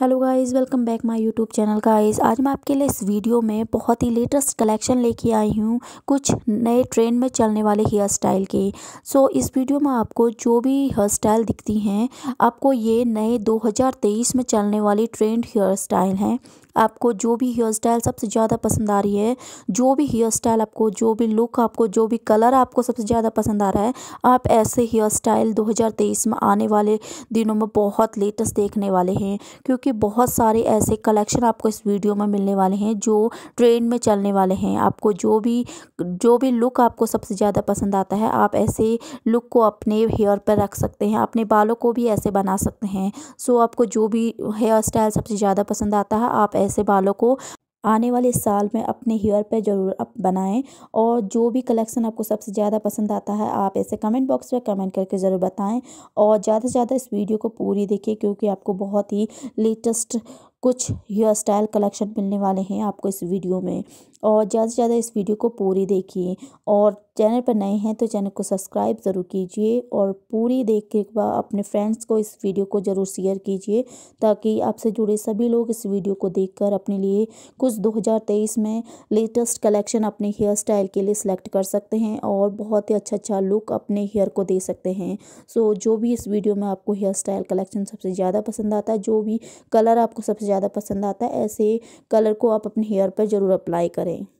hello guys welcome back my YouTube channel guys आज मैं आपके लिए इस वीडियो में बहुत ही लेटेस्ट कलेक्शन लेके आई हूँ कुछ नए ट्रेंड में चलने वाले हेयर स्टाइल के सो so, इस वीडियो में आपको जो भी हेयर स्टाइल दिखती हैं आपको ये नए 2023 में चलने वाली ट्रेंड हेयर स्टाइल हैं आपको जो भी हेयर स्टाइल सबसे ज़्यादा पसंद आ रही है जो भी हेयर स्टाइल आपको जो भी लुक आपको जो भी कलर आपको सबसे ज़्यादा पसंद आ रहा है आप ऐसे हेयर स्टाइल 2023 में आने वाले दिनों में बहुत लेटेस्ट देखने वाले हैं क्योंकि बहुत सारे ऐसे कलेक्शन आपको इस वीडियो में मिलने वाले हैं जो ट्रेंड में चलने वाले हैं आपको जो भी जो भी लुक आपको सबसे ज़्यादा पसंद आता है आप ऐसे लुक को अपने हेयर पर रख सकते हैं अपने बालों को भी ऐसे बना सकते हैं सो आपको जो भी हेयर स्टाइल सबसे ज़्यादा पसंद आता है आप ऐसे बालों को आने वाले साल में अपने हेयर पे ज़रूर आप बनाएं और जो भी कलेक्शन आपको सबसे ज़्यादा पसंद आता है आप ऐसे कमेंट बॉक्स में कमेंट करके ज़रूर बताएं और ज़्यादा से ज़्यादा इस वीडियो को पूरी देखिए क्योंकि आपको बहुत ही लेटेस्ट कुछ हेयर स्टाइल कलेक्शन मिलने वाले हैं आपको इस वीडियो में और ज़्यादा से ज़्यादा इस वीडियो को पूरी देखिए और चैनल पर नए हैं तो चैनल को सब्सक्राइब ज़रूर कीजिए और पूरी देख के बाद अपने फ्रेंड्स को इस वीडियो को ज़रूर शेयर कीजिए ताकि आपसे जुड़े सभी लोग इस वीडियो को देखकर अपने लिए कुछ 2023 में लेटेस्ट कलेक्शन अपने हेयर स्टाइल के लिए सिलेक्ट कर सकते हैं और बहुत ही अच्छा अच्छा लुक अपने हेयर को दे सकते हैं सो जो भी इस वीडियो में आपको हेयर स्टाइल कलेक्शन सबसे ज़्यादा पसंद आता है जो भी कलर आपको सबसे ज़्यादा पसंद आता है ऐसे कलर को आप अपने हेयर पर ज़रूर अप्लाई करें করে